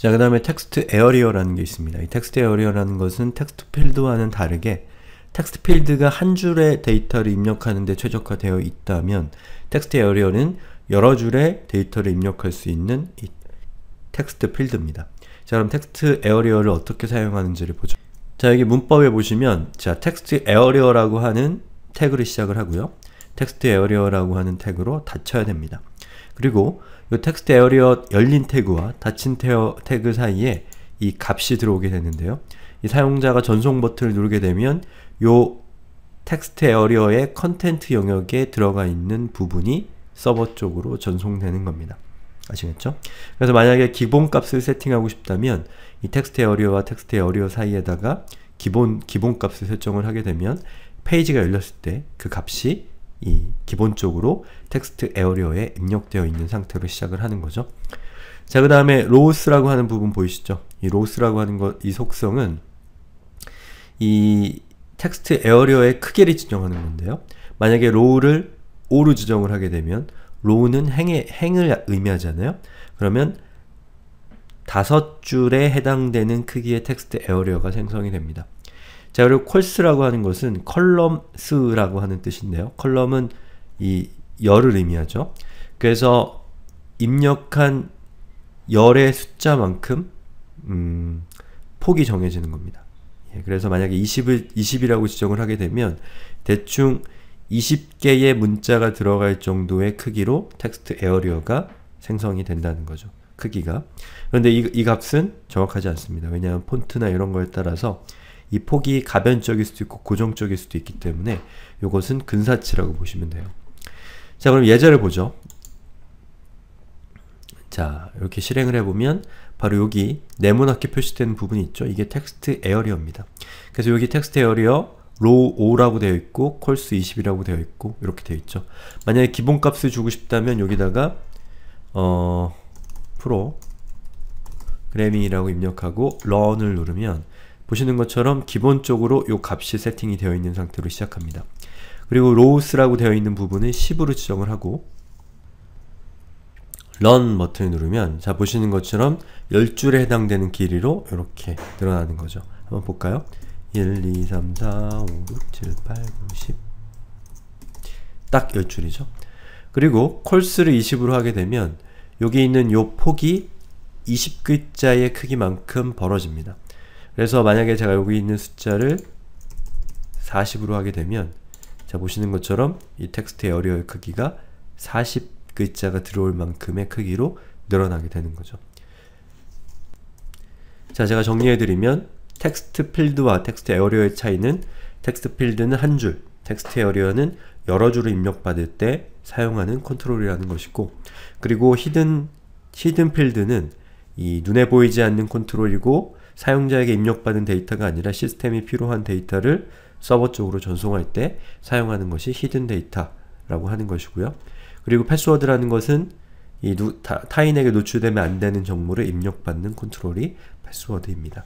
자, 그 다음에 텍스트 에어리어라는 게 있습니다. 이 텍스트 에어리어라는 것은 텍스트 필드와는 다르게 텍스트 필드가 한 줄의 데이터를 입력하는 데 최적화되어 있다면 텍스트 에어리어는 여러 줄의 데이터를 입력할 수 있는 이 텍스트 필드입니다. 자, 그럼 텍스트 에어리어를 어떻게 사용하는지를 보죠. 자, 여기 문법에 보시면 자, 텍스트 에어리어라고 하는 태그를 시작을 하고요. 텍스트 에어리어라고 하는 태그로 닫혀야 됩니다. 그리고 이 텍스트 에어리어 열린 태그와 닫힌 태그 사이에 이 값이 들어오게 되는데요. 이 사용자가 전송 버튼을 누르게 되면 이 텍스트 에어리어의 컨텐트 영역에 들어가 있는 부분이 서버 쪽으로 전송되는 겁니다. 아시겠죠? 그래서 만약에 기본값을 세팅하고 싶다면 이 텍스트 에어리어와 텍스트 에어리어 사이에다가 기본 기본값을 설정을 하게 되면 페이지가 열렸을 때 그 값이 이 기본적으로 텍스트 에어리어에 입력되어 있는 상태로 시작을 하는 거죠. 자, 그 다음에 로우스라고 하는 부분 보이시죠? 이 로우스라고 하는 것, 이 속성은 이 텍스트 에어리어의 크기를 지정하는 건데요. 만약에 로우를 5로 지정을 하게 되면 로우는 행의, 행을 의미하잖아요. 그러면 다섯 줄에 해당되는 크기의 텍스트 에어리어가 생성이 됩니다. 자, 그리고 콜스라고 하는 것은 컬럼스라고 하는 뜻인데요. 컬럼은 이 열을 의미하죠. 그래서 입력한 열의 숫자만큼 음, 폭이 정해지는 겁니다. 예, 그래서 만약에 20을, 20이라고 지정을 하게 되면 대충 20개의 문자가 들어갈 정도의 크기로 텍스트 에어리어가 생성이 된다는 거죠. 크기가. 그런데 이, 이 값은 정확하지 않습니다. 왜냐하면 폰트나 이런 거에 따라서 이 폭이 가변적일 수도 있고 고정적일 수도 있기 때문에 이것은 근사치라고 보시면 돼요. 자 그럼 예제를 보죠. 자 이렇게 실행을 해보면 바로 여기 네모나게 표시되는 부분이 있죠. 이게 텍스트 에어리어입니다. 그래서 여기 텍스트 에어리어 row 5라고 되어 있고 콜스 20이라고 되어 있고 이렇게 되어 있죠. 만약에 기본값을 주고 싶다면 여기다가 어 프로 그래밍이라고 입력하고 run을 누르면 보시는 것처럼 기본적으로 이 값이 세팅이 되어 있는 상태로 시작합니다. 그리고 로우스라고 되어 있는 부분은 10으로 지정을 하고 런 버튼을 누르면 자 보시는 것처럼 10줄에 해당되는 길이로 이렇게 늘어나는 거죠. 한번 볼까요? 1, 2, 3, 4, 5, 6, 7, 8, 9, 10. 딱 10줄이죠. 그리고 콜스를 20으로 하게 되면 여기 있는 요 폭이 20글자의 크기만큼 벌어집니다. 그래서 만약에 제가 여기 있는 숫자를 40으로 하게 되면 자 보시는 것처럼 이 텍스트의 어리어의 크기가 40 글자가 들어올 만큼의 크기로 늘어나게 되는 거죠. 자 제가 정리해드리면 텍스트 필드와 텍스트 에어리어의 차이는 텍스트 필드는 한 줄, 텍스트 에어리어는 여러 줄을 입력받을 때 사용하는 컨트롤이라는 것이고 그리고 히든 히든 필드는 이 눈에 보이지 않는 컨트롤이고 사용자에게 입력받은 데이터가 아니라 시스템이 필요한 데이터를 서버 쪽으로 전송할 때 사용하는 것이 히든 데이터라고 하는 것이고요. 그리고 패스워드라는 것은 이 누, 타, 타인에게 노출되면 안 되는 정보를 입력받는 컨트롤이 패스워드입니다.